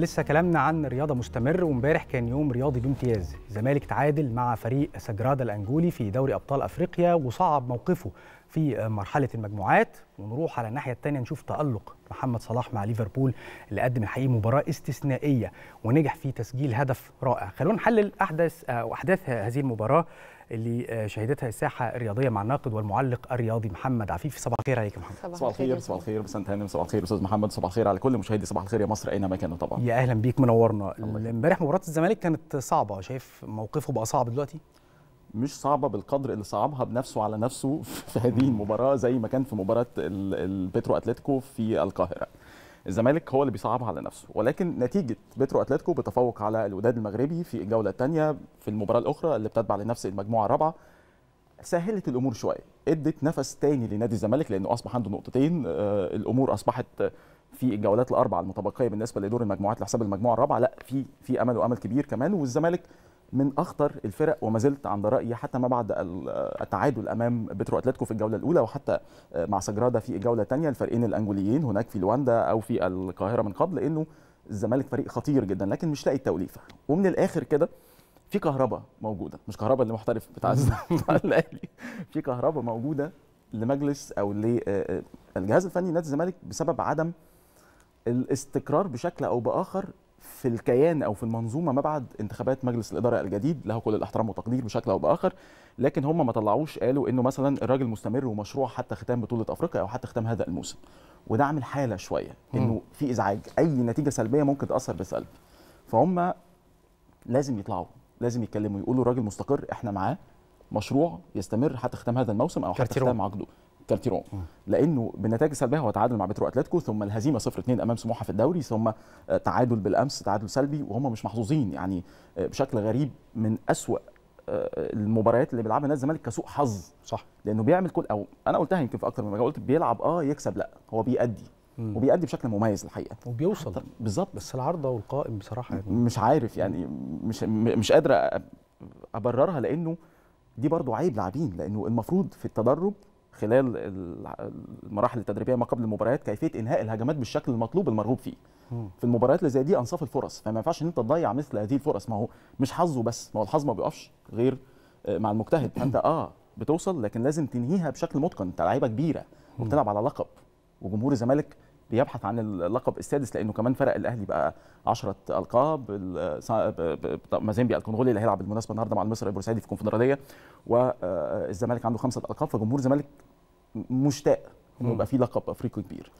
لسه كلامنا عن رياضه مستمر وامبارح كان يوم رياضي بامتياز الزمالك تعادل مع فريق سجرادا الانجولي في دوري ابطال افريقيا وصعب موقفه في مرحله المجموعات ونروح على الناحيه الثانيه نشوف تالق محمد صلاح مع ليفربول اللي قدم الحقيقه مباراه استثنائيه ونجح في تسجيل هدف رائع خلونا نحلل احداث واحداث هذه المباراه اللي آه، شهدتها الساحه الرياضيه مع الناقد والمعلق الرياضي محمد عفيف صباح الخير عليك يا محمد صباح الخير صباح الخير بسنت هانم صباح الخير استاذ محمد صباح الخير على كل مشاهدي صباح الخير يا مصر اينما كانوا طبعا يا اهلا بيك منورنا امبارح مباراه الزمالك كانت صعبه شايف موقفه بقى صعب دلوقتي مش صعبه بالقدر اللي صعبها بنفسه على نفسه في هذه المباراه زي ما كان في مباراه البترو اتلتيكو في القاهره الزمالك هو اللي بيصعبها على نفسه ولكن نتيجه بترو اتلتيكو بتفوق على الوداد المغربي في الجوله الثانيه في المباراه الاخرى اللي بتتبع لنفس المجموعه الرابعه سهلت الامور شويه ادت نفس تاني لنادي الزمالك لانه اصبح عنده نقطتين آه، الامور اصبحت في الجولات الاربعه المتبقيه بالنسبه لدور المجموعات لحساب المجموعه الرابعه لا في في امل وامل كبير كمان والزمالك من اخطر الفرق وما زلت عند رايي حتى ما بعد التعادل امام بترو اتلتيكو في الجوله الاولى وحتى آه، مع سجرادا في الجوله الثانيه الفريقين الانجوليين هناك في لواندا او في القاهره من قبل انه الزمالك فريق خطير جدا لكن مش لاقي التوليفه ومن الاخر كده في كهرباء موجوده مش كهرباء اللي محترف بتاع الاهلي في كهرباء موجوده لمجلس او للجهاز آه، آه، الفني نادي الزمالك بسبب عدم الاستقرار بشكل او باخر في الكيان او في المنظومه ما بعد انتخابات مجلس الاداره الجديد له كل الاحترام والتقدير بشكل او باخر لكن هم ما طلعوش قالوا انه مثلا الراجل مستمر ومشروع حتى ختام بطوله افريقيا او حتى ختام هذا الموسم وده عامل حاله شويه انه في ازعاج اي نتيجه سلبيه ممكن تاثر بسلب فهم لازم يطلعوا لازم يتكلموا يقولوا الراجل مستقر احنا معاه مشروع يستمر حتى ختام هذا الموسم او حتى ختام عقده كارتيرون لانه بالنتائج السلبيه هو تعادل مع بترو اتلتيكو ثم الهزيمه 0 2 امام سموحه في الدوري ثم آه، تعادل بالامس تعادل سلبي وهم مش محظوظين يعني آه، بشكل غريب من اسوء آه، المباريات اللي بيلعبها نادي الزمالك كسوء حظ صح لانه بيعمل كل او انا قلتها يمكن في اكتر من مره قلت بيلعب اه يكسب لا هو بيأدي مم. وبيأدي بشكل مميز الحقيقه وبيوصل بالظبط بس العارضه والقائم بصراحه يعني مش عارف يعني مش مش قادر ابررها لانه دي برضو عيب لاعبين لانه المفروض في التدرب خلال المراحل التدريبيه ما قبل المباريات كيفيه انهاء الهجمات بالشكل المطلوب المرغوب فيه في المباريات اللي زي دي انصاف الفرص فما ينفعش ان انت تضيع مثل هذه الفرص ما هو مش حظه بس ما هو الحظ ما بيقفش غير آه، مع المجتهد فانت اه بتوصل لكن لازم تنهيها بشكل متقن انت لعيبه كبيره وبتلعب على لقب وجمهور الزمالك بيبحث عن اللقب السادس لانه كمان فرق الاهلي بقى 10 القاب مازيمبي الكونغولي اللي هيلعب بالمناسبه النهارده مع المصري البورسعيدي في الكونفدراليه والزمالك آه، آه، عنده خمسه القاب فجمهور الزمالك مشتاق انه يبقى في لقب افريقي كبير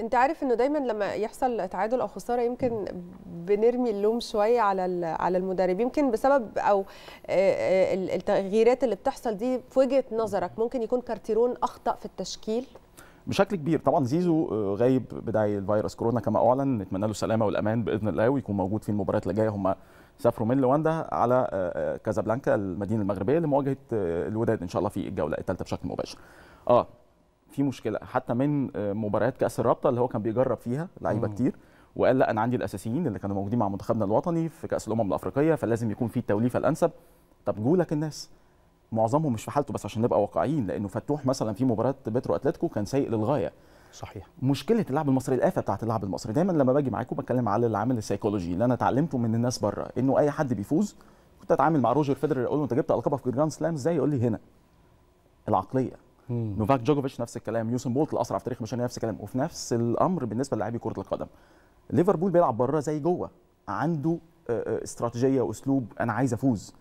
انت عارف انه دايما لما يحصل تعادل او خساره يمكن بنرمي اللوم شويه على على المدرب يمكن بسبب او التغييرات اللي بتحصل دي في وجهه نظرك ممكن يكون كارتيرون اخطا في التشكيل بشكل كبير طبعا زيزو غايب بداعي الفيروس كورونا كما اعلن نتمنى له السلامه والامان باذن الله ويكون موجود في المباريات اللي جايه هم سافروا من لواندا على آه، آه، كازابلانكا المدينه المغربيه لمواجهه آه، الوداد ان شاء الله في الجوله الثالثه بشكل مباشر اه في مشكله حتى من مباريات كاس الرابطه اللي هو كان بيجرب فيها لعيبه كتير وقال لا انا عندي الاساسيين اللي كانوا موجودين مع منتخبنا الوطني في كاس الامم الافريقيه فلازم يكون في التوليفه الانسب طب جولك الناس معظمهم مش في حالته بس عشان نبقى واقعيين لانه فتوح مثلا في مباراه بترو اتلتيكو كان سيء للغايه صحيح مشكله اللاعب المصري الافه بتاعت اللاعب المصري دايما لما باجي معاكم بتكلم على العامل السيكولوجي اللي انا اتعلمته من الناس بره انه اي حد بيفوز كنت اتعامل مع روجر فيدرر اقول له انت جبت القبه في جراند سلام ازاي يقول لي هنا العقليه مم. نوفاك جوكوفيتش نفس الكلام يوسن بولت الاسرع في تاريخ مشان نفس الكلام وفي نفس الامر بالنسبه للاعبي كره القدم ليفربول بيلعب بره زي جوه عنده آه، آه، استراتيجيه واسلوب انا عايز افوز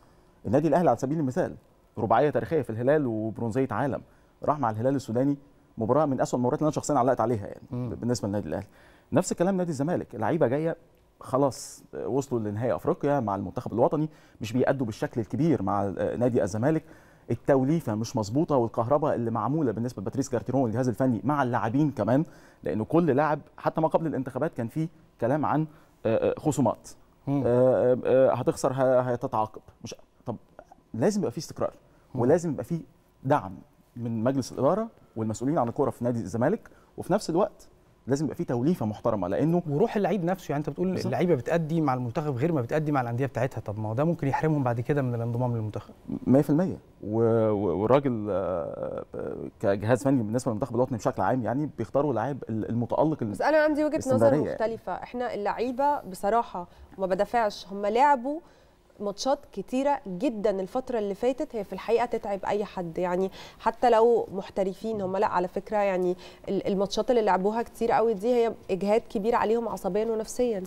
النادي الاهلي على سبيل المثال رباعيه تاريخيه في الهلال وبرونزيه عالم راح مع الهلال السوداني مباراه من اسوء المباريات اللي انا شخصيا علقت عليها يعني مم. بالنسبه للنادي الاهلي نفس الكلام نادي الزمالك لعيبه جايه خلاص آه، وصلوا لنهائي افريقيا مع المنتخب الوطني مش بيأدوا بالشكل الكبير مع آه، نادي الزمالك التوليفه مش مظبوطه والكهرباء اللي معموله بالنسبه لباتريس كارتيرون والجهاز الفني مع اللاعبين كمان لانه كل لاعب حتى ما قبل الانتخابات كان في كلام عن آه، خصومات هتخسر هتتعاقب مش طب لازم يبقى في استقرار ولازم يبقى في دعم من مجلس الاداره والمسؤولين عن الكوره في نادي الزمالك وفي نفس الوقت لازم يبقى في توليفه محترمه لانه وروح اللعيب نفسه يعني انت بتقول اللعيبه بتأدي مع المنتخب غير ما بتأدي مع الانديه بتاعتها طب ما هو ده ممكن يحرمهم بعد كده من الانضمام للمنتخب 100% والراجل آه، آه، كجهاز فني بالنسبه للمنتخب الوطني بشكل عام يعني بيختاروا اللعيب المتالق بس انا عندي وجهه نظر مختلفه احنا اللعيبه بصراحه ما بدافعش هم لعبوا ماتشات كتيره جدا الفتره اللي فاتت هي في الحقيقه تتعب اي حد يعني حتى لو محترفين هم لا على فكره يعني الماتشات اللي لعبوها كتير قوي دي هي اجهاد كبير عليهم عصبيا ونفسيا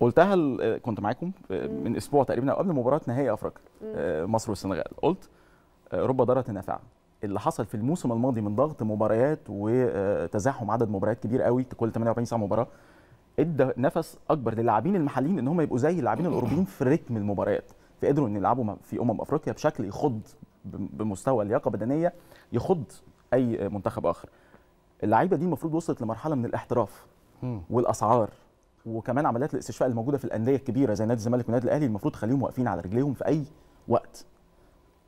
قلتها كنت معاكم آه، من اسبوع تقريبا او قبل مباراه نهائي افريقيا آه، مصر والسنغال قلت آه، رب ضاره نافعه اللي حصل في الموسم الماضي من ضغط مباريات وتزاحم عدد مباريات كبير قوي كل 48 ساعه مباراه ادى نفس اكبر للاعبين المحليين ان هم يبقوا زي اللاعبين الاوروبيين في رتم المباريات فقدروا ان يلعبوا في امم افريقيا بشكل يخض بمستوى لياقه بدنيه يخض اي منتخب اخر اللعيبه دي المفروض وصلت لمرحله من الاحتراف والاسعار وكمان عمليات الاستشفاء الموجوده في الانديه الكبيره زي نادي الزمالك والنادي الاهلي المفروض تخليهم واقفين على رجليهم في اي وقت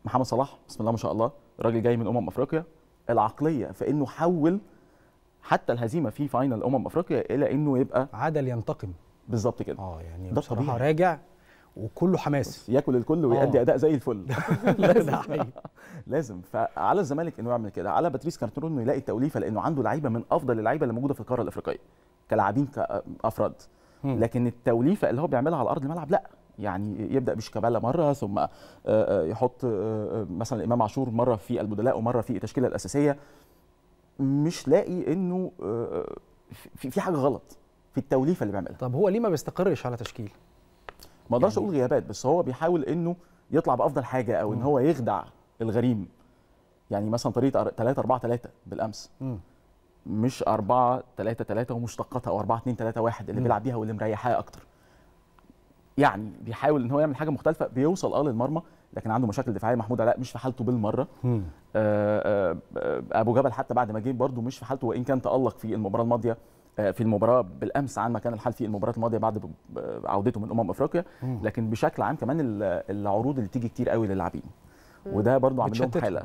محمد صلاح بسم الله ما شاء الله راجل جاي من امم افريقيا العقليه في انه حول حتى الهزيمه في فاينل امم افريقيا الى انه يبقى عدل ينتقم بالظبط كده اه يعني ده طبيعي راجع وكله حماس ياكل الكل ويأدي آه. اداء زي الفل لازم لازم فعلى الزمالك انه يعمل كده على باتريس كارترون انه يلاقي التوليفه لانه عنده لعيبه من افضل اللعيبه اللي موجوده في القاره الافريقيه كلاعبين كافراد لكن التوليفه اللي هو بيعملها على ارض الملعب لا يعني يبدا بشيكابالا مره ثم آه، آه، يحط مثلا امام عاشور مره في البدلاء ومره في التشكيله الاساسيه مش لاقي انه آه، آه، في حاجه غلط في التوليفه اللي بيعملها طب هو ليه ما بيستقرش على تشكيل ما اقدرش يعني... اقول غيابات بس هو بيحاول انه يطلع بافضل حاجه او ان هو يخدع الغريم يعني مثلا طريقه 3 4 3 بالامس م. مش 4 3 3 ومشتقاتها او 4 2 3 1 اللي بيلعب بيها واللي مريحاه اكتر يعني بيحاول ان هو يعمل حاجه مختلفه بيوصل اه للمرمى لكن عنده مشاكل دفاعيه محمود علاء مش في حالته بالمره آه، آه، آه، ابو جبل حتى بعد ما جه برده مش في حالته وان كان تالق في المباراه الماضيه في المباراه بالامس عن ما كان الحال في المباراه الماضيه بعد عودته من امم افريقيا لكن بشكل عام كمان العروض اللي تيجي كتير قوي للاعبين وده برده عامل لهم حاله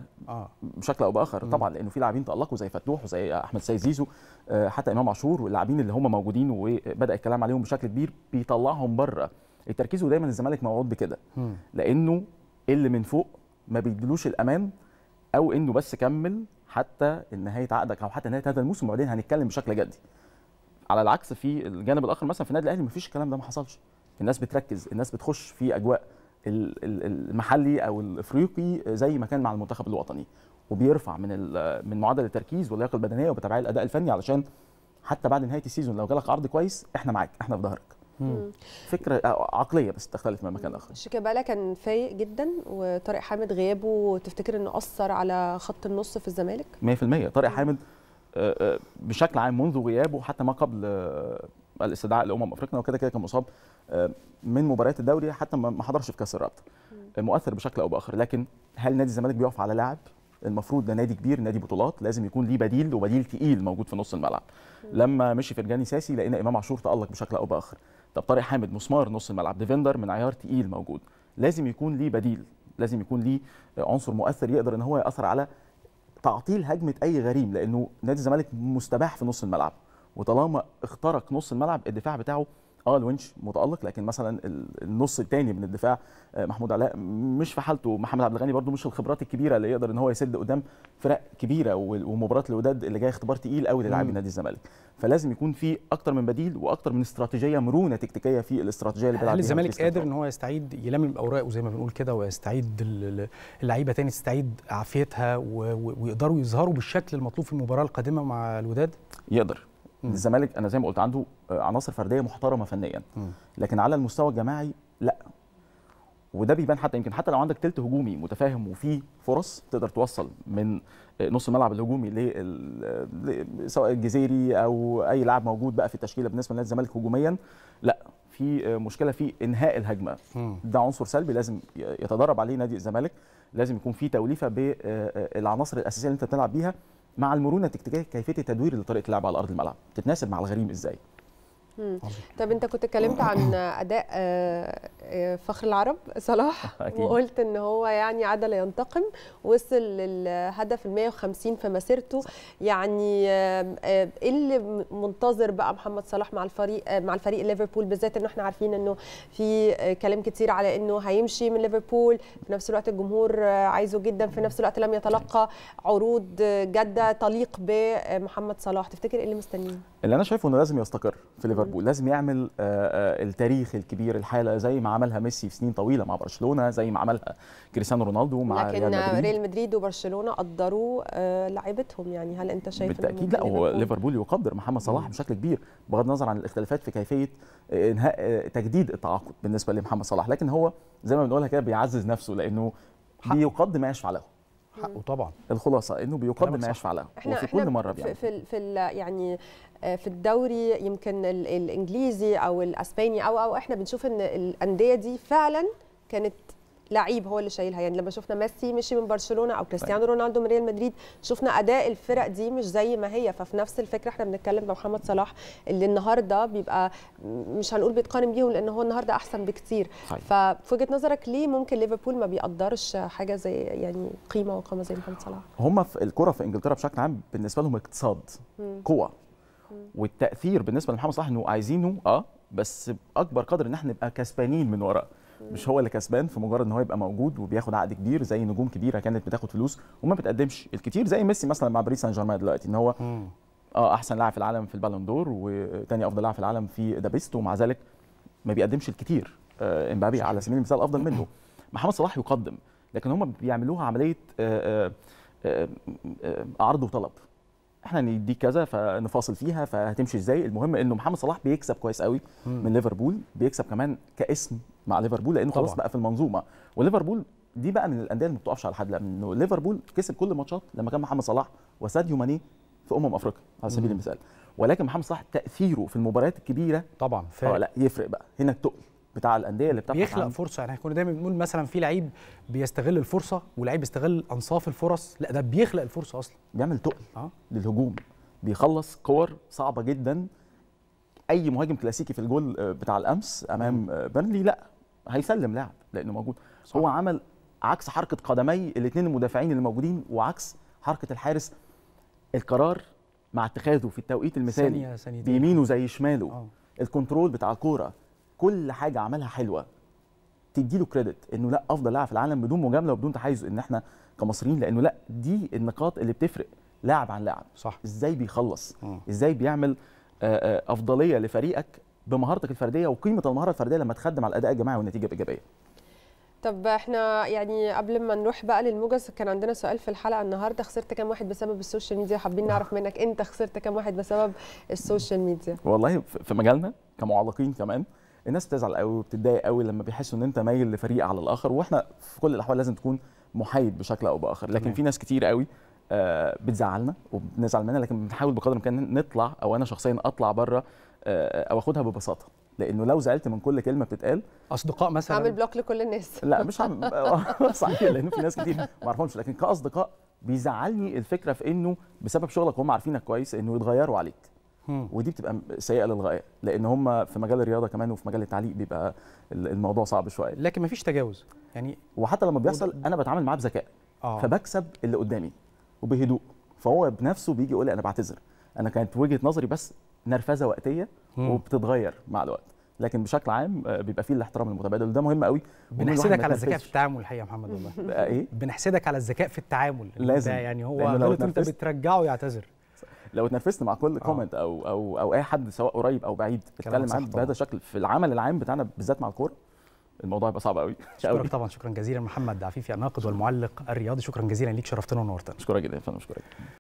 بشكل او باخر طبعا لانه في لاعبين تالقوا زي فتوح وزي احمد سيد زيزو حتى امام عاشور واللاعبين اللي هم موجودين وبدا الكلام عليهم بشكل كبير بيطلعهم بره التركيز ودايما الزمالك موعود بكده لانه اللي من فوق ما بيدلوش الامان او انه بس كمل حتى نهايه عقدك او حتى نهايه هذا الموسم وبعدين هنتكلم بشكل جدي على العكس في الجانب الاخر مثلا في النادي الاهلي ما فيش الكلام ده ما حصلش الناس بتركز الناس بتخش في اجواء المحلي او الافريقي زي ما كان مع المنتخب الوطني وبيرفع من من معدل التركيز واللياقه البدنيه وبتابعيه الاداء الفني علشان حتى بعد نهايه السيزون لو جالك عرض كويس احنا معاك احنا في ظهرك فكره آه، عقليه بس تختلف من مكان اخر شيكابالا كان فايق جدا وطارق حامد غيابه تفتكر انه اثر على خط النص في الزمالك 100% طارق حامد آه، آه، بشكل عام منذ غيابه حتى ما قبل الاستدعاء لامم افريقيا وكده كده كان مصاب من مباريات الدوري حتى ما حضرش في كاس الرابطه مؤثر بشكل او باخر لكن هل نادي الزمالك بيقف على لاعب المفروض ده نادي كبير نادي بطولات لازم يكون ليه بديل وبديل تقيل موجود في نص الملعب لما مشي فرجاني ساسي لقينا امام عاشور تالق بشكل او باخر طب طارق حامد مسمار نص الملعب ديفندر من عيار تقيل موجود لازم يكون ليه بديل لازم يكون ليه عنصر مؤثر يقدر ان هو ياثر على تعطيل هجمه اي غريم لانه نادي الزمالك مستباح في نص الملعب وطالما اخترق نص الملعب الدفاع بتاعه اه الونش متالق لكن مثلا النص الثاني من الدفاع آه، محمود علاء مش في حالته محمد عبد الغني برده مش الخبرات الكبيره اللي يقدر ان هو يسد قدام فرق كبيره ومباراه الوداد اللي جايه اختبار تقيل قوي للاعبي نادي الزمالك فلازم يكون في اكتر من بديل واكتر من استراتيجيه مرونه تكتيكيه في الاستراتيجيه اللي بيلعب بيها الزمالك قادر ان هو يستعيد يلم اوراقه زي ما بنقول كده ويستعيد اللعيبه تاني تستعيد عافيتها ويقدروا يظهروا بالشكل المطلوب في المباراه القادمه مع الوداد يقدر الزمالك انا زي ما قلت عنده آه، عناصر فرديه محترمه فنيا لكن على المستوى الجماعي لا وده بيبان حتى يمكن حتى لو عندك تلت هجومي متفاهم وفيه فرص تقدر توصل من آه، نص الملعب الهجومي ل سواء الجزيري او اي لاعب موجود بقى في التشكيله بالنسبه لنادي الزمالك هجوميا لا في آه، مشكله في انهاء الهجمه ده عنصر سلبي لازم يتدرب عليه نادي الزمالك لازم يكون في توليفه بالعناصر الاساسيه اللي انت بتلعب بيها مع المرونه التكتيكيه كيفيه التدوير لطريقه اللعب على ارض الملعب تتناسب مع الغريم ازاي طب انت كنت اتكلمت عن اداء آه، آه، فخر العرب صلاح وقلت ان هو يعني عدل ينتقم وصل للهدف ال 150 في مسيرته يعني آه، ايه اللي منتظر بقى محمد صلاح مع الفريق مع الفريق ليفربول بالذات ان احنا عارفين انه في كلام كتير على انه هيمشي من ليفربول في نفس الوقت الجمهور عايزه جدا في نفس الوقت لم يتلقى عروض جاده تليق بمحمد صلاح تفتكر ايه اللي مستنيه اللي انا شايفه انه لازم يستقر في ليفربول المنتخب ولازم يعمل آه، آه، التاريخ الكبير الحاله زي ما عملها ميسي في سنين طويله مع برشلونه زي ما عملها كريستيانو رونالدو مع لكن ريال مدريد ريال مدريد وبرشلونه قدروا آه، لعيبتهم يعني هل انت شايف بالتاكيد لا هو ليفربول يقدر محمد صلاح بشكل كبير بغض النظر عن الاختلافات في كيفيه انهاء تجديد التعاقد بالنسبه لمحمد صلاح لكن هو زي ما بنقولها كده بيعزز نفسه لانه بيقدم ما يشفع له حقه طبعا الخلاصه انه بيقدم ما يشفع له احنا وفي كل مره بيعمل في في يعني آه، في الدوري يمكن الانجليزي او الاسباني او او احنا بنشوف ان الانديه دي فعلا كانت لعيب هو اللي شايلها يعني لما شفنا ميسي مشي من برشلونه او طيب. كريستيانو رونالدو من ريال مدريد شفنا اداء الفرق دي مش زي ما هي ففي نفس الفكره احنا بنتكلم بمحمد صلاح اللي النهارده بيبقى مش هنقول بيتقارن بيهم لان هو النهارده احسن بكتير طيب. ففي وجهه نظرك ليه ممكن ليفربول ما بيقدرش حاجه زي يعني قيمه وقامه زي محمد صلاح هم في الكره في انجلترا بشكل عام بالنسبه لهم اقتصاد قوه والتاثير بالنسبه لمحمد صلاح انه عايزينه اه بس باكبر قدر ان احنا نبقى كسبانين من وراه مش هو اللي كسبان في مجرد ان هو يبقى موجود وبياخد عقد كبير زي نجوم كبيره كانت بتاخد فلوس وما بتقدمش الكتير زي ميسي مثلا مع باريس سان جيرمان دلوقتي ان هو اه احسن لاعب في العالم في البالون دور وثاني افضل لاعب في العالم في ذا بيست ومع ذلك ما بيقدمش الكتير آه، امبابي على سبيل المثال افضل منه محمد صلاح يقدم لكن هم بيعملوها عمليه آه، آه، عرض وطلب احنا نديك كذا فنفاصل فيها فهتمشي ازاي المهم انه محمد صلاح بيكسب كويس قوي من ليفربول بيكسب كمان كاسم مع ليفربول لانه خلاص بقى في المنظومه وليفربول دي بقى من الانديه اللي ما بتقفش على حد لانه ليفربول كسب كل الماتشات لما كان محمد صلاح وساديو ماني في امم افريقيا على سبيل المثال ولكن محمد صلاح تاثيره في المباريات الكبيره طبعا آه، ف... لا يفرق بقى هنا التقل بتاع الانديه اللي بتبحث بيخلق فرصه يعني احنا كنا دايما بنقول مثلا في لعيب بيستغل الفرصه ولعيب بيستغل انصاف الفرص لا ده بيخلق الفرصه اصلا بيعمل تقل أه؟ للهجوم بيخلص كور صعبه جدا اي مهاجم كلاسيكي في الجول آه، بتاع الامس امام آه، بيرنلي لا هيسلم لاعب لانه موجود صح. هو عمل عكس حركه قدمي الاثنين المدافعين اللي موجودين وعكس حركه الحارس القرار مع اتخاذه في التوقيت المثالي ثانية بيمينه زي شماله أوه. الكنترول بتاع الكوره كل حاجه عملها حلوه تديله كريدت انه لا افضل لاعب في العالم بدون مجامله وبدون تحيز ان احنا كمصريين لانه لا دي النقاط اللي بتفرق لاعب عن لاعب صح ازاي بيخلص أوه. ازاي بيعمل آه، آه، افضليه لفريقك بمهارتك الفرديه وقيمه المهاره الفرديه لما تخدم على الاداء الجماعي والنتيجه الايجابيه طب احنا يعني قبل ما نروح بقى للموجز كان عندنا سؤال في الحلقه النهارده خسرت كام واحد بسبب السوشيال ميديا حابين آه. نعرف منك انت خسرت كام واحد بسبب السوشيال ميديا والله في مجالنا كمعلقين كمان الناس بتزعل قوي وبتتضايق قوي لما بيحسوا ان انت مايل لفريق على الاخر واحنا في كل الاحوال لازم تكون محايد بشكل او باخر لكن في ناس كتير قوي آه، بتزعلنا وبنزعل منها لكن بنحاول بقدر الامكان نطلع او انا شخصيا اطلع بره آه، او اخدها ببساطه لانه لو زعلت من كل كلمه بتتقال اصدقاء مثلا عامل بلوك لكل الناس لا مش عم آه، صحيح لان في ناس كتير ما اعرفهمش لكن كاصدقاء بيزعلني الفكره في انه بسبب شغلك هم عارفينك كويس انه يتغيروا عليك ودي بتبقى سيئه للغايه لان هم في مجال الرياضه كمان وفي مجال التعليق بيبقى الموضوع صعب شويه لكن مفيش تجاوز يعني وحتى لما بيحصل انا بتعامل معاه بذكاء آه. فبكسب اللي قدامي وبهدوء فهو بنفسه بيجي يقول لي انا بعتذر انا كانت وجهه نظري بس نرفزه وقتيه وبتتغير مع الوقت لكن بشكل عام آه، بيبقى فيه الاحترام المتبادل وده مهم قوي بنحسدك على الذكاء في التعامل الحقيقه يا محمد والله ايه بنحسدك على الذكاء في التعامل لازم ده يعني هو لو انت بترجعه يعتذر لو اتنرفزت مع كل كومنت آه. او او او اي حد سواء قريب او بعيد اتكلم معاه بهذا الشكل في العمل العام بتاعنا بالذات مع الكوره الموضوع هيبقى صعب قوي شكرا طبعا شكرا جزيلا محمد عفيفي الناقد والمعلق الرياضي شكرا جزيلا ليك شرفتنا ونورتنا شكرا جدا يا فندم شكرا جدا